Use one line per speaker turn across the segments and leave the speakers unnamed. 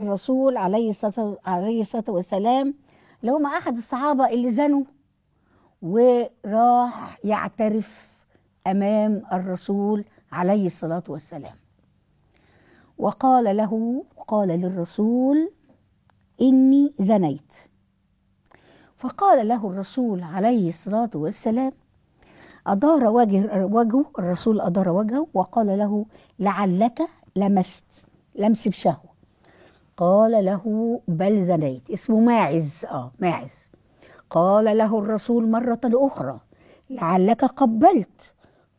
الرسول عليه الصلاة عليه الصلاة والسلام اللي هم أحد الصحابة اللي زنوا وراح يعترف أمام الرسول عليه الصلاة والسلام وقال له قال للرسول إني زنيت فقال له الرسول عليه الصلاة والسلام أدار وجه وجهه الرسول أدار وجهه وقال له لعلك لمست لمس بشهوة قال له بل زنيت اسمه ماعز اه ماعز قال له الرسول مرة أخرى لعلك قبلت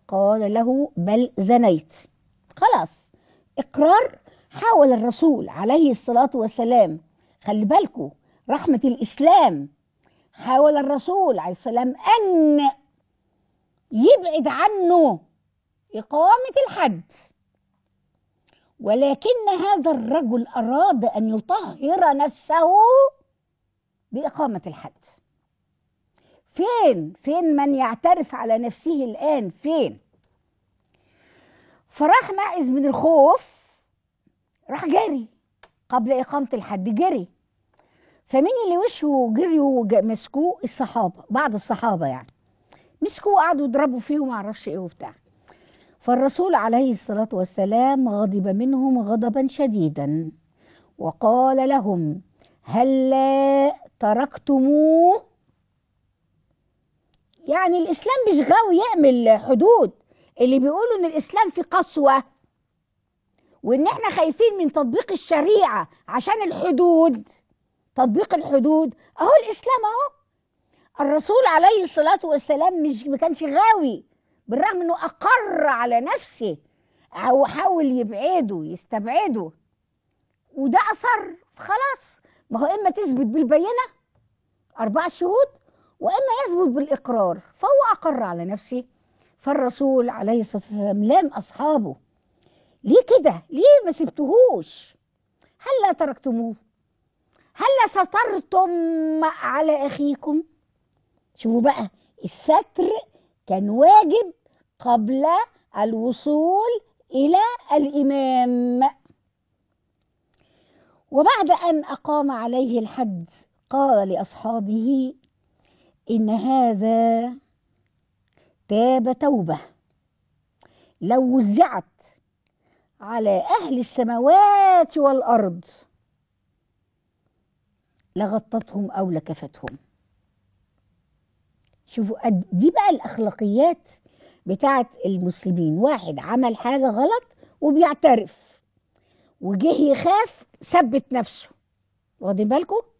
قال له بل زنيت خلاص إقرار حاول الرسول عليه الصلاة والسلام خلي بالكوا رحمة الإسلام حاول الرسول عليه السلام أن يبعد عنه إقامة الحد ولكن هذا الرجل أراد أن يطهر نفسه بإقامة الحد فين فين من يعترف على نفسه الآن فين فراح ماعز من الخوف راح جري قبل إقامة الحد جري فمين اللي وشه جري ومسكوه الصحابة بعض الصحابة يعني مسكوه قعدوا يضربوا فيه وما اعرفش ايه وبتاع فالرسول عليه الصلاه والسلام غضب منهم غضبا شديدا وقال لهم هلا هل تركتموه يعني الاسلام مش غاوي يعمل حدود اللي بيقولوا ان الاسلام في قسوه وان احنا خايفين من تطبيق الشريعه عشان الحدود تطبيق الحدود اهو الاسلام اهو الرسول عليه الصلاه والسلام مش ما كانش غاوي بالرغم انه اقر على نفسه او حاول يبعده يستبعده وده اصر خلاص ما هو اما تثبت بالبينه اربع شهود واما يثبت بالاقرار فهو اقر على نفسه فالرسول عليه الصلاه والسلام لام اصحابه ليه كده ليه ما سبتهوش هل لا تركتموه هل سترتم على اخيكم شوفوا بقى الستر كان واجب قبل الوصول إلى الإمام وبعد أن أقام عليه الحد قال لأصحابه إن هذا تاب توبة لو وزعت على أهل السماوات والأرض لغطتهم أو لكفتهم شوفوا دي بقى الأخلاقيات بتاعت المسلمين واحد عمل حاجة غلط وبيعترف وجه يخاف ثبت نفسه واخدين بالكم